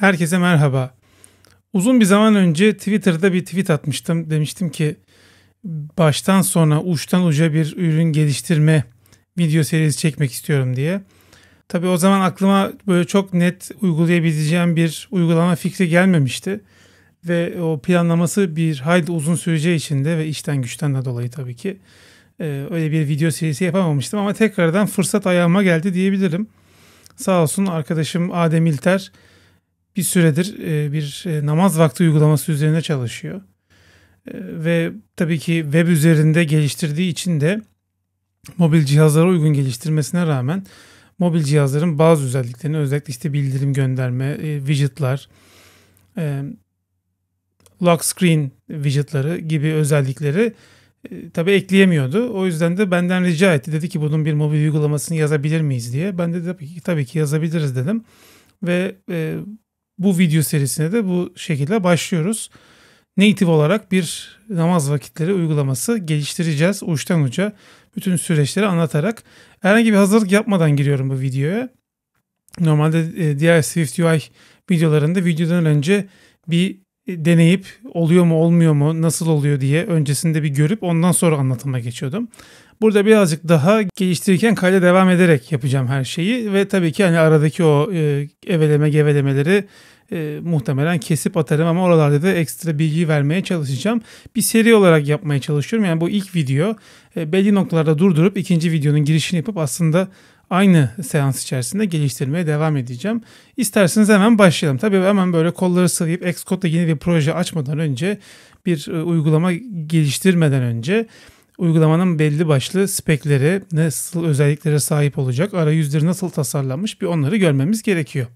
Herkese merhaba. Uzun bir zaman önce Twitter'da bir tweet atmıştım. Demiştim ki baştan sona uçtan uca bir ürün geliştirme video serisi çekmek istiyorum diye. Tabi o zaman aklıma böyle çok net uygulayabileceğim bir uygulama fikri gelmemişti. Ve o planlaması bir hayli uzun süreceği içinde ve işten güçten de dolayı tabii ki e, öyle bir video serisi yapamamıştım. Ama tekrardan fırsat ayağıma geldi diyebilirim. Sağ olsun arkadaşım Adem İlter bir süredir e, bir e, namaz vakti uygulaması üzerine çalışıyor. E, ve tabii ki web üzerinde geliştirdiği için de mobil cihazlara uygun geliştirmesine rağmen mobil cihazların bazı özelliklerini özellikle işte bildirim gönderme, widgetler, lock screen widgetları gibi özellikleri tabii ekleyemiyordu. O yüzden de benden rica etti. Dedi ki bunun bir mobil uygulamasını yazabilir miyiz diye. Ben de tabii ki, tabii ki yazabiliriz dedim. Ve e, bu video serisine de bu şekilde başlıyoruz. Native olarak bir namaz vakitleri uygulaması geliştireceğiz uçtan uca. Bütün süreçleri anlatarak herhangi bir hazırlık yapmadan giriyorum bu videoya. Normalde e, diğer Swift UI videolarında videodan önce bir e, deneyip oluyor mu olmuyor mu nasıl oluyor diye öncesinde bir görüp ondan sonra anlatıma geçiyordum. Burada birazcık daha geliştirirken kayda devam ederek yapacağım her şeyi ve tabii ki hani aradaki o e, eveleme gevelemeleri e, muhtemelen kesip atarım ama oralarda da ekstra bilgi vermeye çalışacağım. Bir seri olarak yapmaya çalışıyorum. Yani bu ilk video e, belli noktalarda durdurup ikinci videonun girişini yapıp aslında aynı seans içerisinde geliştirmeye devam edeceğim. İsterseniz hemen başlayalım. Tabii hemen böyle kolları sıvayıp Xcode'da yeni bir proje açmadan önce bir e, uygulama geliştirmeden önce uygulamanın belli başlı spekleri, nasıl özelliklere sahip olacak, arayüzleri nasıl tasarlanmış bir onları görmemiz gerekiyor.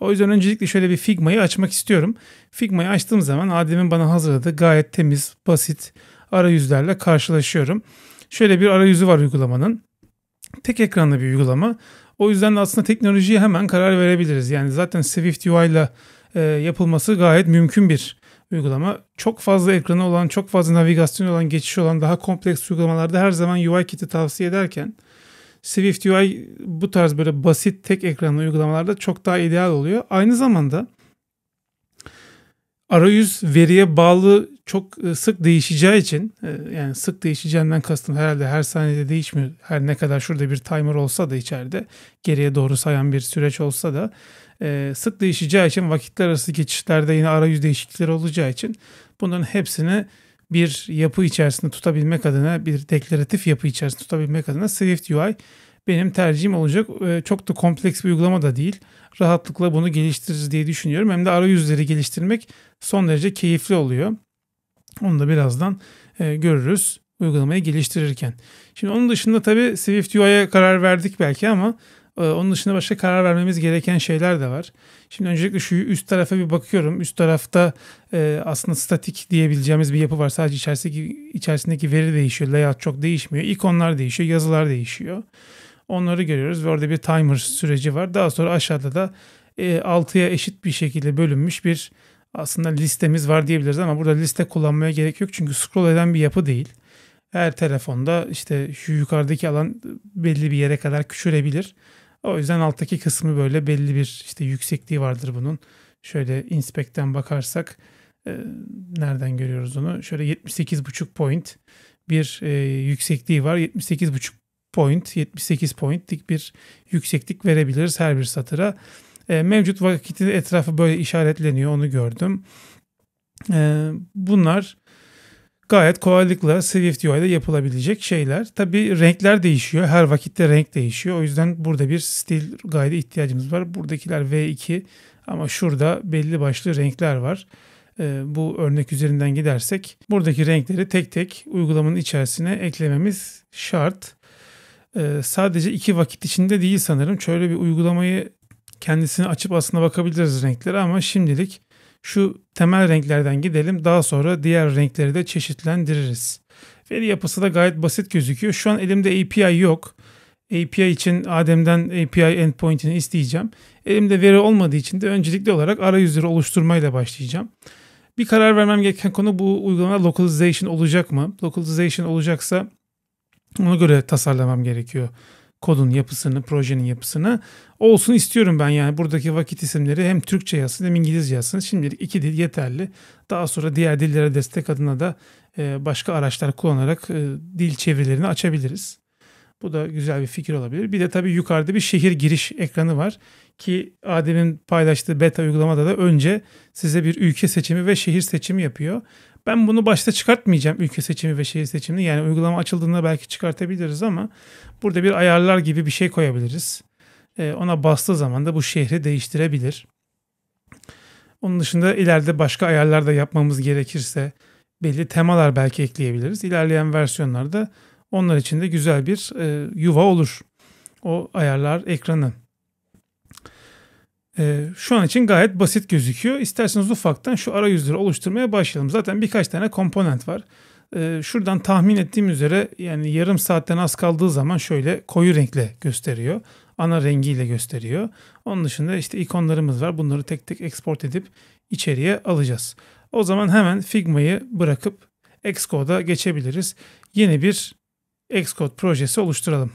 O yüzden öncelikle şöyle bir Figma'yı açmak istiyorum. Figma'yı açtığım zaman Adem'in bana hazırladığı gayet temiz, basit arayüzlerle karşılaşıyorum. Şöyle bir arayüzü var uygulamanın tek ekranlı bir uygulama. O yüzden de aslında teknolojiye hemen karar verebiliriz. Yani zaten Swift UI ile e, yapılması gayet mümkün bir uygulama. Çok fazla ekranı olan, çok fazla navigasyon olan, geçiş olan daha kompleks uygulamalarda her zaman UI kiti tavsiye ederken Swift UI bu tarz böyle basit tek ekranlı uygulamalarda çok daha ideal oluyor. Aynı zamanda arayüz veriye bağlı çok e, sık değişeceği için e, yani sık değişeceğinden kastım herhalde her saniyede değişmiyor. Her ne kadar şurada bir timer olsa da içeride geriye doğru sayan bir süreç olsa da e, sık değişeceği için vakitler arası geçişlerde yine arayüz değişiklikleri olacağı için bunların hepsini bir yapı içerisinde tutabilmek adına bir deklaratif yapı içerisinde tutabilmek adına Swift UI benim tercihim olacak. Ee, çok da kompleks bir uygulama da değil. Rahatlıkla bunu geliştiririz diye düşünüyorum. Hem de arayüzleri geliştirmek son derece keyifli oluyor. Onu da birazdan e, görürüz uygulamayı geliştirirken. Şimdi onun dışında tabii Swift UI'ye karar verdik belki ama e, onun dışında başka karar vermemiz gereken şeyler de var. Şimdi öncelikle şu üst tarafa bir bakıyorum. Üst tarafta e, aslında statik diyebileceğimiz bir yapı var. Sadece içerisindeki, içerisindeki veri değişiyor. Layout çok değişmiyor. İkonlar değişiyor. Yazılar değişiyor. Onları görüyoruz ve orada bir timer süreci var. Daha sonra aşağıda da e, 6'ya eşit bir şekilde bölünmüş bir aslında listemiz var diyebiliriz ama burada liste kullanmaya gerek yok çünkü scroll eden bir yapı değil. Her telefonda işte şu yukarıdaki alan belli bir yere kadar küçülebilir. O yüzden alttaki kısmı böyle belli bir işte yüksekliği vardır bunun. Şöyle inspect'ten bakarsak e, nereden görüyoruz onu? Şöyle 78,5 point bir e, yüksekliği var. 78,5 point, 78 pointlik bir yükseklik verebiliriz her bir satıra. E, mevcut vakitin etrafı böyle işaretleniyor onu gördüm. E, bunlar gayet kolaylıkla Swift UI'de yapılabilecek şeyler. Tabi renkler değişiyor. Her vakitte renk değişiyor. O yüzden burada bir stil guide'e ihtiyacımız var. Buradakiler V2 ama şurada belli başlı renkler var. E, bu örnek üzerinden gidersek buradaki renkleri tek tek uygulamanın içerisine eklememiz şart. Ee, sadece iki vakit içinde değil sanırım. Şöyle bir uygulamayı kendisini açıp aslında bakabiliriz renklere ama şimdilik şu temel renklerden gidelim. Daha sonra diğer renkleri de çeşitlendiririz. Veri yapısı da gayet basit gözüküyor. Şu an elimde API yok. API için Adem'den API endpoint'ini isteyeceğim. Elimde veri olmadığı için de öncelikli olarak arayüzleri oluşturmayla başlayacağım. Bir karar vermem gereken konu bu uygulama localization olacak mı? Localization olacaksa ona göre tasarlamam gerekiyor kodun yapısını, projenin yapısını. Olsun istiyorum ben yani buradaki vakit isimleri hem Türkçe yazsın hem İngilizce yazsın. Şimdilik iki dil yeterli. Daha sonra diğer dillere destek adına da e, başka araçlar kullanarak e, dil çevirilerini açabiliriz. Bu da güzel bir fikir olabilir. Bir de tabii yukarıda bir şehir giriş ekranı var ki Adem'in paylaştığı beta uygulamada da önce size bir ülke seçimi ve şehir seçimi yapıyor. Ben bunu başta çıkartmayacağım ülke seçimi ve şehir seçimini. Yani uygulama açıldığında belki çıkartabiliriz ama burada bir ayarlar gibi bir şey koyabiliriz. Ee, ona bastığı zaman da bu şehri değiştirebilir. Onun dışında ileride başka ayarlar da yapmamız gerekirse belli temalar belki ekleyebiliriz. İlerleyen versiyonlarda onlar için de güzel bir e, yuva olur. O ayarlar ekranı. Ee, şu an için gayet basit gözüküyor. İsterseniz ufaktan şu arayüzleri oluşturmaya başlayalım. Zaten birkaç tane komponent var. Ee, şuradan tahmin ettiğim üzere yani yarım saatten az kaldığı zaman şöyle koyu renkle gösteriyor. Ana rengiyle gösteriyor. Onun dışında işte ikonlarımız var. Bunları tek tek export edip içeriye alacağız. O zaman hemen Figma'yı bırakıp Xcode'a geçebiliriz. Yeni bir Xcode projesi oluşturalım.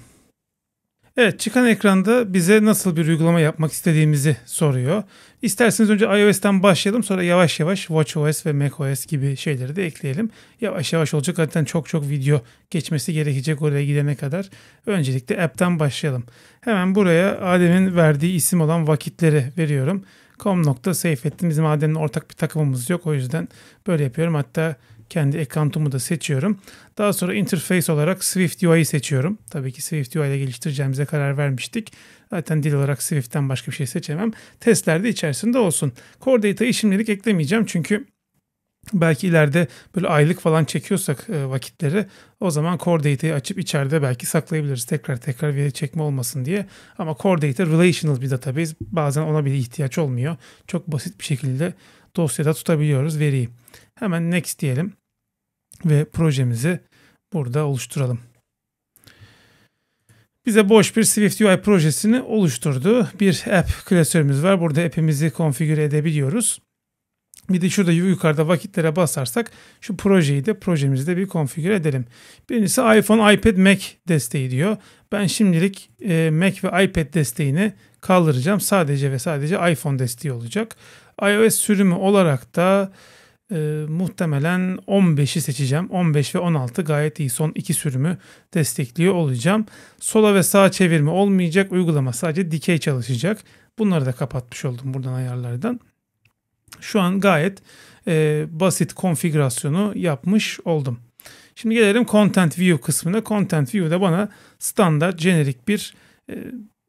Evet çıkan ekranda bize nasıl bir uygulama yapmak istediğimizi soruyor. İsterseniz önce iOS'ten başlayalım sonra yavaş yavaş WatchOS ve macOS gibi şeyleri de ekleyelim. Yavaş yavaş olacak zaten çok çok video geçmesi gerekecek oraya gidene kadar. Öncelikle app'ten başlayalım. Hemen buraya Adem'in verdiği isim olan vakitleri veriyorum. Com.safeettin bizim Adem'le ortak bir takımımız yok o yüzden böyle yapıyorum. Hatta kendi account'umu da seçiyorum. Daha sonra interface olarak Swift UI'yi seçiyorum. Tabii ki Swift UI ile geliştireceğimize karar vermiştik. Zaten dil olarak Swift'ten başka bir şey seçemem. Testlerde içerisinde olsun. Core Data'yı şimdilik eklemeyeceğim çünkü belki ileride böyle aylık falan çekiyorsak e, vakitleri o zaman core data'yı açıp içeride belki saklayabiliriz. Tekrar tekrar veri çekme olmasın diye. Ama core data relational bir database. Bazen ona bile ihtiyaç olmuyor. Çok basit bir şekilde dosyada tutabiliyoruz veriyi. Hemen next diyelim ve projemizi burada oluşturalım. Bize boş bir Swift UI projesini oluşturdu. Bir app klasörümüz var. Burada app'imizi konfigüre edebiliyoruz. Bir de şurada yukarıda vakitlere basarsak şu projeyi de projemizde bir konfigüre edelim. Birincisi iPhone, iPad, Mac desteği diyor. Ben şimdilik e, Mac ve iPad desteğini kaldıracağım. Sadece ve sadece iPhone desteği olacak. iOS sürümü olarak da e, muhtemelen 15'i seçeceğim. 15 ve 16 gayet iyi. Son iki sürümü destekliyor olacağım. Sola ve sağa çevirme olmayacak. Uygulama sadece dikey çalışacak. Bunları da kapatmış oldum buradan ayarlardan. Şu an gayet e, basit konfigürasyonu yapmış oldum. Şimdi gelelim Content View kısmına. Content View de bana standart, jenerik bir e,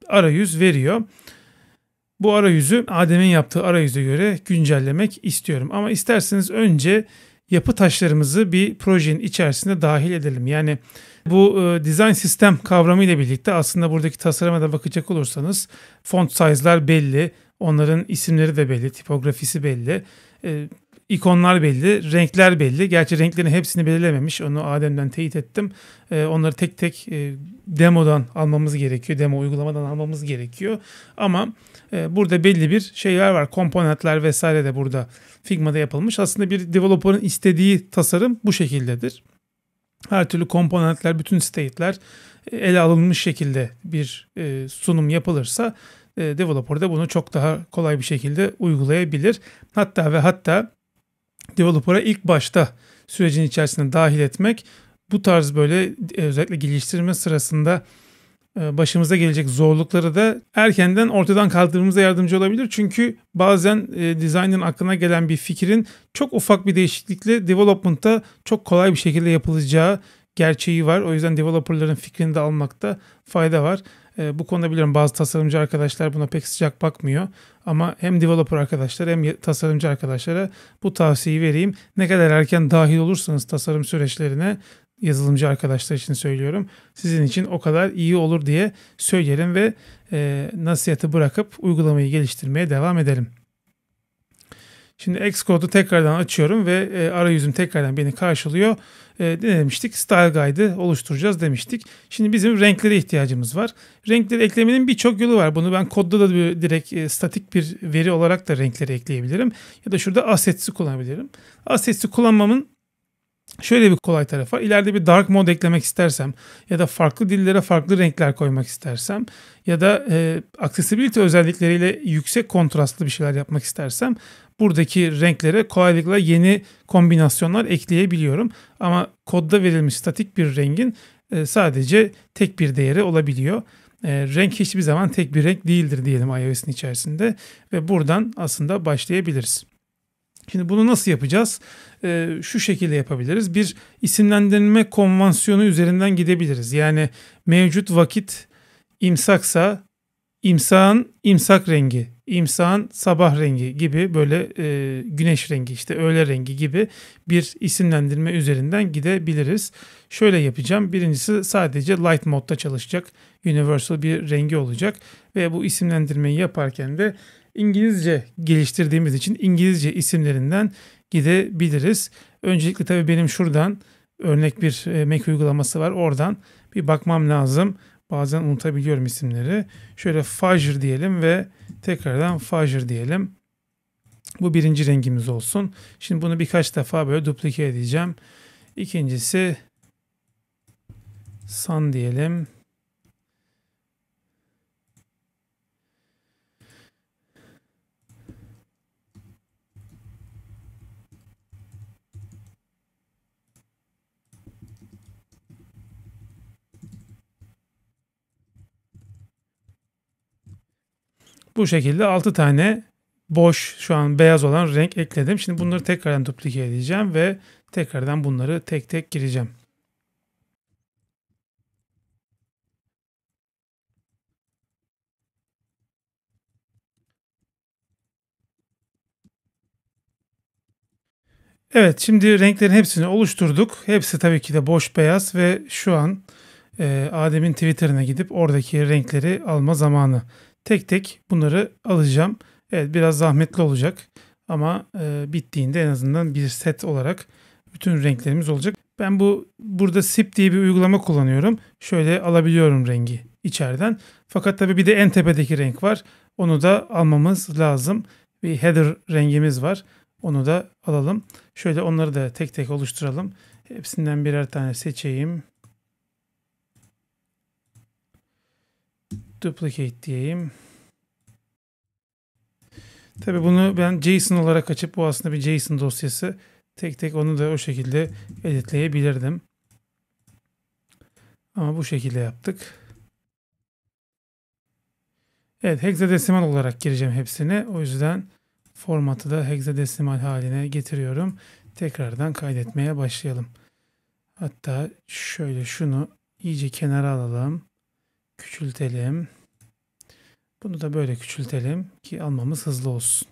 arayüz veriyor bu arayüzü Adem'in yaptığı arayüze göre güncellemek istiyorum. Ama isterseniz önce yapı taşlarımızı bir projenin içerisinde dahil edelim. Yani bu e, design sistem kavramı ile birlikte aslında buradaki tasarıma da bakacak olursanız font size'lar belli, onların isimleri de belli, tipografisi belli. E, ikonlar belli, renkler belli. Gerçi renklerin hepsini belirlememiş. Onu Adem'den teyit ettim. Ee, onları tek tek e, demodan almamız gerekiyor. Demo uygulamadan almamız gerekiyor. Ama e, burada belli bir şeyler var. Komponentler vesaire de burada Figma'da yapılmış. Aslında bir developer'ın istediği tasarım bu şekildedir. Her türlü komponentler, bütün state'ler e, ele alınmış şekilde bir sunum yapılırsa e, developer de bunu çok daha kolay bir şekilde uygulayabilir. Hatta ve hatta developer'a ilk başta sürecin içerisine dahil etmek bu tarz böyle e, özellikle geliştirme sırasında e, başımıza gelecek zorlukları da erkenden ortadan kaldırmamıza yardımcı olabilir. Çünkü bazen e, designer'ın aklına gelen bir fikrin çok ufak bir değişiklikle development'ta çok kolay bir şekilde yapılacağı gerçeği var. O yüzden developerların fikrini de almakta fayda var. E, bu konuda biliyorum bazı tasarımcı arkadaşlar buna pek sıcak bakmıyor. Ama hem developer arkadaşlar hem tasarımcı arkadaşlara bu tavsiyeyi vereyim. Ne kadar erken dahil olursanız tasarım süreçlerine yazılımcı arkadaşlar için söylüyorum. Sizin için o kadar iyi olur diye söyleyelim ve e, nasihati bırakıp uygulamayı geliştirmeye devam edelim. Şimdi Xcode'u tekrardan açıyorum ve e, arayüzüm tekrardan beni karşılıyor. E, ne demiştik? Style Guide'ı oluşturacağız demiştik. Şimdi bizim renklere ihtiyacımız var. Renkleri eklemenin birçok yolu var. Bunu ben kodda da bir, direkt e, statik bir veri olarak da renkleri ekleyebilirim. Ya da şurada assets'i kullanabilirim. Assets'i kullanmamın Şöyle bir kolay tarafa, ileride bir dark mode eklemek istersem ya da farklı dillere farklı renkler koymak istersem ya da e, accessibility özellikleriyle yüksek kontrastlı bir şeyler yapmak istersem buradaki renklere kolaylıkla yeni kombinasyonlar ekleyebiliyorum. Ama kodda verilmiş statik bir rengin e, sadece tek bir değeri olabiliyor. E, renk hiçbir zaman tek bir renk değildir diyelim iOS'in içerisinde ve buradan aslında başlayabiliriz. Şimdi bunu nasıl yapacağız? Ee, şu şekilde yapabiliriz. Bir isimlendirme konvansiyonu üzerinden gidebiliriz. Yani mevcut vakit imsaksa imsağın imsak rengi, imsağın sabah rengi gibi böyle e, güneş rengi işte öğle rengi gibi bir isimlendirme üzerinden gidebiliriz. Şöyle yapacağım. Birincisi sadece light modda çalışacak. Universal bir rengi olacak ve bu isimlendirmeyi yaparken de İngilizce geliştirdiğimiz için İngilizce isimlerinden gidebiliriz. Öncelikle tabii benim şuradan örnek bir e, Mac uygulaması var. Oradan bir bakmam lazım. Bazen unutabiliyorum isimleri. Şöyle Fajr diyelim ve tekrardan Fajr diyelim. Bu birinci rengimiz olsun. Şimdi bunu birkaç defa böyle duplike edeceğim. İkincisi Sun diyelim. Bu şekilde 6 tane boş şu an beyaz olan renk ekledim. Şimdi bunları tekrardan duplike edeceğim ve tekrardan bunları tek tek gireceğim. Evet şimdi renklerin hepsini oluşturduk. Hepsi tabii ki de boş beyaz ve şu an e, Adem'in Twitter'ına gidip oradaki renkleri alma zamanı. Tek tek bunları alacağım. Evet biraz zahmetli olacak ama e, bittiğinde en azından bir set olarak bütün renklerimiz olacak. Ben bu burada SIP diye bir uygulama kullanıyorum. Şöyle alabiliyorum rengi içeriden. Fakat tabii bir de en tepedeki renk var. Onu da almamız lazım. Bir header rengimiz var. Onu da alalım. Şöyle onları da tek tek oluşturalım. Hepsinden birer tane seçeyim. duplicate diyeyim. Tabi bunu ben JSON olarak açıp bu aslında bir JSON dosyası. Tek tek onu da o şekilde editleyebilirdim. Ama bu şekilde yaptık. Evet hexadesimal olarak gireceğim hepsini. O yüzden formatı da hexadesimal haline getiriyorum. Tekrardan kaydetmeye başlayalım. Hatta şöyle şunu iyice kenara alalım küçültelim. Bunu da böyle küçültelim ki almamız hızlı olsun.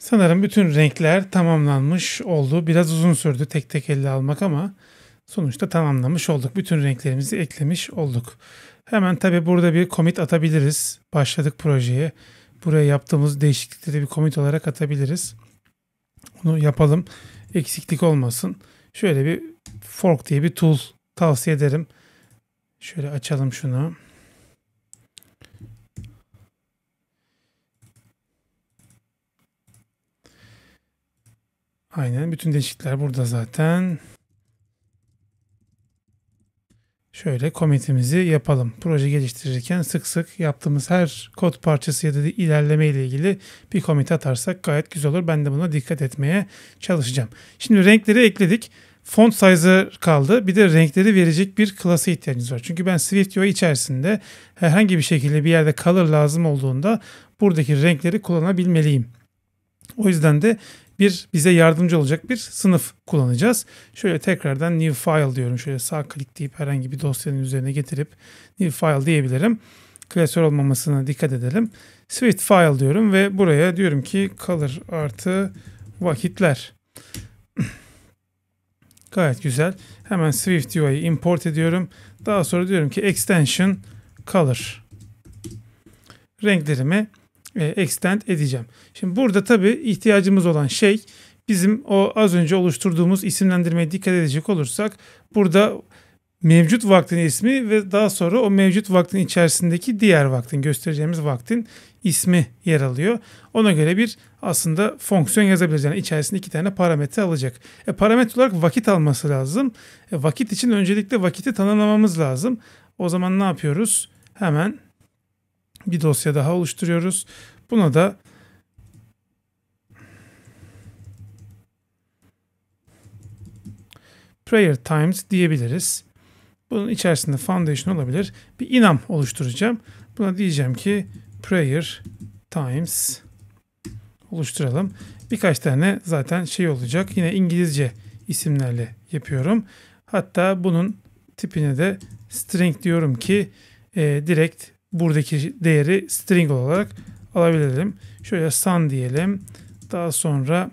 Sanırım bütün renkler tamamlanmış oldu. Biraz uzun sürdü tek tek elle almak ama sonuçta tamamlamış olduk. Bütün renklerimizi eklemiş olduk. Hemen tabi burada bir commit atabiliriz. Başladık projeye. Buraya yaptığımız değişiklikleri bir commit olarak atabiliriz. Bunu yapalım. Eksiklik olmasın. Şöyle bir fork diye bir tool tavsiye ederim. Şöyle açalım şunu. Aynen bütün değişiklikler burada zaten. şöyle komitimizi yapalım. Proje geliştirirken sık sık yaptığımız her kod parçası ya da ilerleme ile ilgili bir komit atarsak gayet güzel olur. Ben de buna dikkat etmeye çalışacağım. Şimdi renkleri ekledik. Font size kaldı. Bir de renkleri verecek bir klası ihtiyacımız var. Çünkü ben Swift UI içerisinde herhangi bir şekilde bir yerde color lazım olduğunda buradaki renkleri kullanabilmeliyim. O yüzden de bir bize yardımcı olacak bir sınıf kullanacağız. Şöyle tekrardan new file diyorum. Şöyle sağ klik deyip herhangi bir dosyanın üzerine getirip new file diyebilirim. Klasör olmamasına dikkat edelim. Swift file diyorum ve buraya diyorum ki color artı vakitler. Gayet güzel. Hemen Swift UI'yi import ediyorum. Daha sonra diyorum ki extension color. Renklerimi e, extend edeceğim. Şimdi burada tabii ihtiyacımız olan şey bizim o az önce oluşturduğumuz isimlendirmeye dikkat edecek olursak burada mevcut vaktin ismi ve daha sonra o mevcut vaktin içerisindeki diğer vaktin göstereceğimiz vaktin ismi yer alıyor. Ona göre bir aslında fonksiyon yazabiliriz. Yani içerisinde iki tane parametre alacak. E, parametre olarak vakit alması lazım. E, vakit için öncelikle vakiti tanımlamamız lazım. O zaman ne yapıyoruz? Hemen bir dosya daha oluşturuyoruz. Buna da prayer times diyebiliriz. Bunun içerisinde foundation olabilir. Bir inam oluşturacağım. Buna diyeceğim ki prayer times oluşturalım. Birkaç tane zaten şey olacak. Yine İngilizce isimlerle yapıyorum. Hatta bunun tipine de string diyorum ki e, direkt buradaki değeri string olarak alabilirim. Şöyle sun diyelim. Daha sonra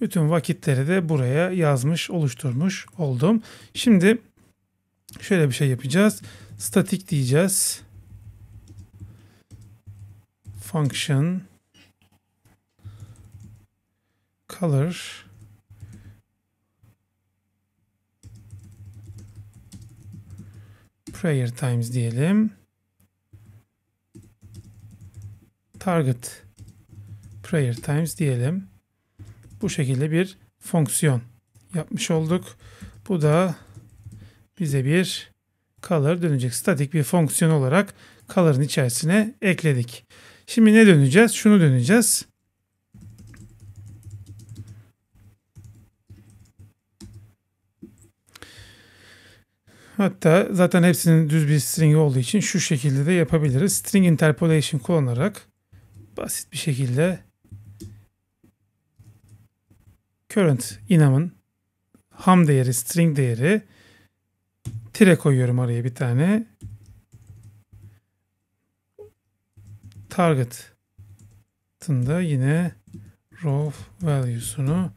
bütün vakitleri de buraya yazmış, oluşturmuş oldum. Şimdi şöyle bir şey yapacağız. Statik diyeceğiz. Function color prayer times diyelim. Target prayer times diyelim. Bu şekilde bir fonksiyon yapmış olduk. Bu da bize bir color dönecek. Statik bir fonksiyon olarak color'ın içerisine ekledik. Şimdi ne döneceğiz? Şunu döneceğiz. Hatta zaten hepsinin düz bir string olduğu için şu şekilde de yapabiliriz. String interpolation kullanarak basit bir şekilde current inamın ham değeri, string değeri tire koyuyorum araya bir tane. Target'ın da yine row value'sunu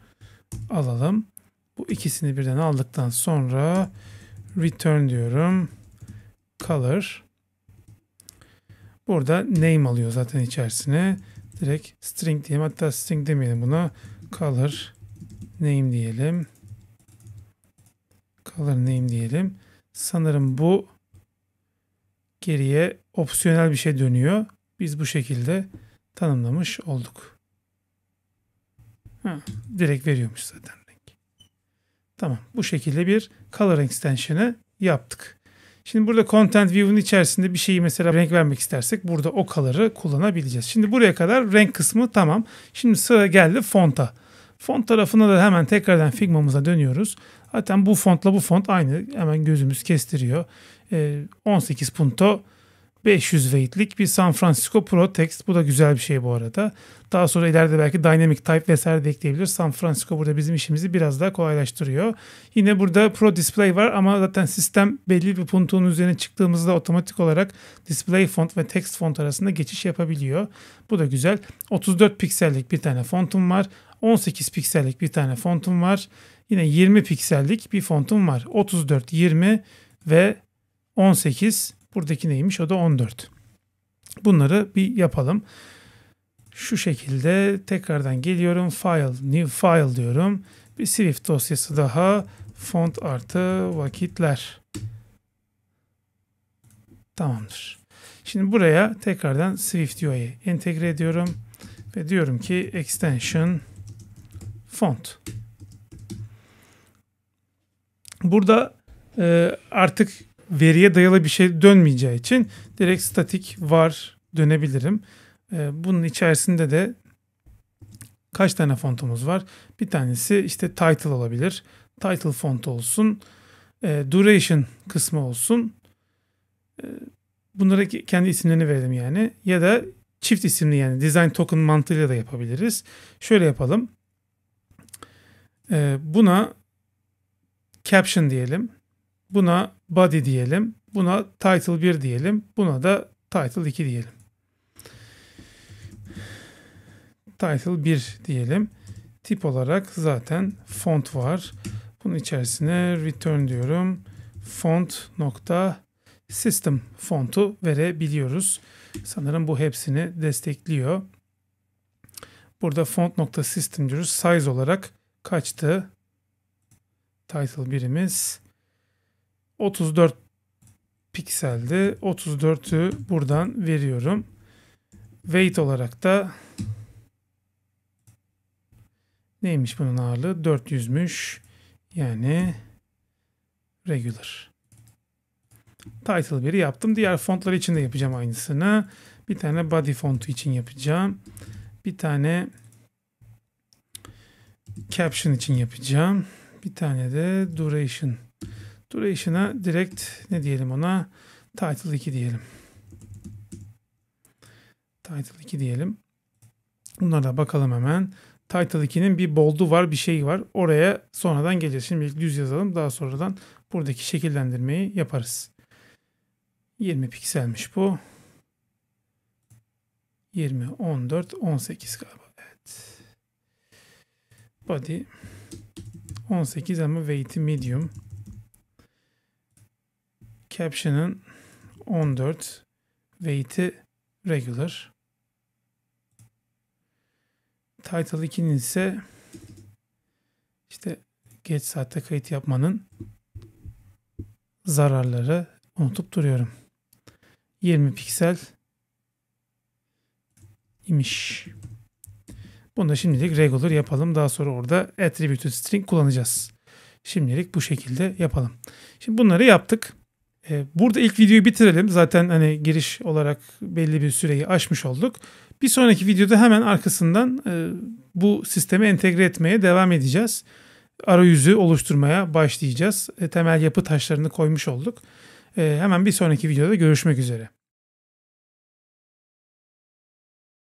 alalım. Bu ikisini birden aldıktan sonra return diyorum. Color. Burada name alıyor zaten içerisine. Direkt string diyelim. Hatta string demeyelim buna. Color name diyelim. Color name diyelim. Sanırım bu geriye opsiyonel bir şey dönüyor. Biz bu şekilde tanımlamış olduk. Ha, direkt veriyormuş zaten. Tamam bu şekilde bir color extension'ı yaptık. Şimdi burada content view'un içerisinde bir şeyi mesela renk vermek istersek burada o color'ı kullanabileceğiz. Şimdi buraya kadar renk kısmı tamam. Şimdi sıra geldi fonta. Font tarafına da hemen tekrardan Figma'mıza dönüyoruz. Zaten bu fontla bu font aynı. Hemen gözümüz kestiriyor. 18 ee, punto 500 weight'lik bir San Francisco Pro text, Bu da güzel bir şey bu arada. Daha sonra ileride belki Dynamic Type vesaire de ekleyebilir. San Francisco burada bizim işimizi biraz daha kolaylaştırıyor. Yine burada Pro Display var ama zaten sistem belli bir puntuğun üzerine çıktığımızda otomatik olarak Display font ve text font arasında geçiş yapabiliyor. Bu da güzel. 34 piksellik bir tane fontum var. 18 piksellik bir tane fontum var. Yine 20 piksellik bir fontum var. 34, 20 ve 18 Buradaki neymiş? O da 14. Bunları bir yapalım. Şu şekilde tekrardan geliyorum. File, new file diyorum. Bir Swift dosyası daha. Font artı vakitler. Tamamdır. Şimdi buraya tekrardan Swift UI'yi entegre ediyorum. Ve diyorum ki extension font. Burada e, artık veriye dayalı bir şey dönmeyeceği için direkt statik var dönebilirim. Ee, bunun içerisinde de kaç tane fontumuz var? Bir tanesi işte title olabilir. Title font olsun. E, duration kısmı olsun. E, bunlara kendi isimlerini verelim yani. Ya da çift isimli yani design token mantığıyla da yapabiliriz. Şöyle yapalım. E, buna caption diyelim. Buna body diyelim. Buna title 1 diyelim. Buna da title 2 diyelim. Title 1 diyelim. Tip olarak zaten font var. Bunun içerisine return diyorum. Font nokta system fontu verebiliyoruz. Sanırım bu hepsini destekliyor. Burada font nokta system diyoruz. Size olarak kaçtı? Title birimiz 34 pikselde 34'ü buradan veriyorum. Weight olarak da neymiş bunun ağırlığı? 400'müş. Yani regular. Title 1'i yaptım. Diğer fontlar için de yapacağım aynısını. Bir tane body fontu için yapacağım. Bir tane caption için yapacağım. Bir tane de duration Duration'a direkt ne diyelim ona? Title 2 diyelim. Title 2 diyelim. Bunlara bakalım hemen. Title 2'nin bir boldu var, bir şey var. Oraya sonradan geleceğiz. Şimdilik düz yazalım. Daha sonradan buradaki şekillendirmeyi yaparız. 20 pikselmiş bu. 20, 14, 18 galiba. Evet. Body 18 ama weight medium. Caption'ın 14 weight'i regular. Title 2'nin ise işte geç saatte kayıt yapmanın zararları unutup duruyorum. 20 piksel imiş. Bunu da şimdilik regular yapalım. Daha sonra orada attributed string kullanacağız. Şimdilik bu şekilde yapalım. Şimdi bunları yaptık. Ee, burada ilk videoyu bitirelim. Zaten hani giriş olarak belli bir süreyi aşmış olduk. Bir sonraki videoda hemen arkasından e, bu sistemi entegre etmeye devam edeceğiz. Arayüzü oluşturmaya başlayacağız. E, temel yapı taşlarını koymuş olduk. E, hemen bir sonraki videoda görüşmek üzere.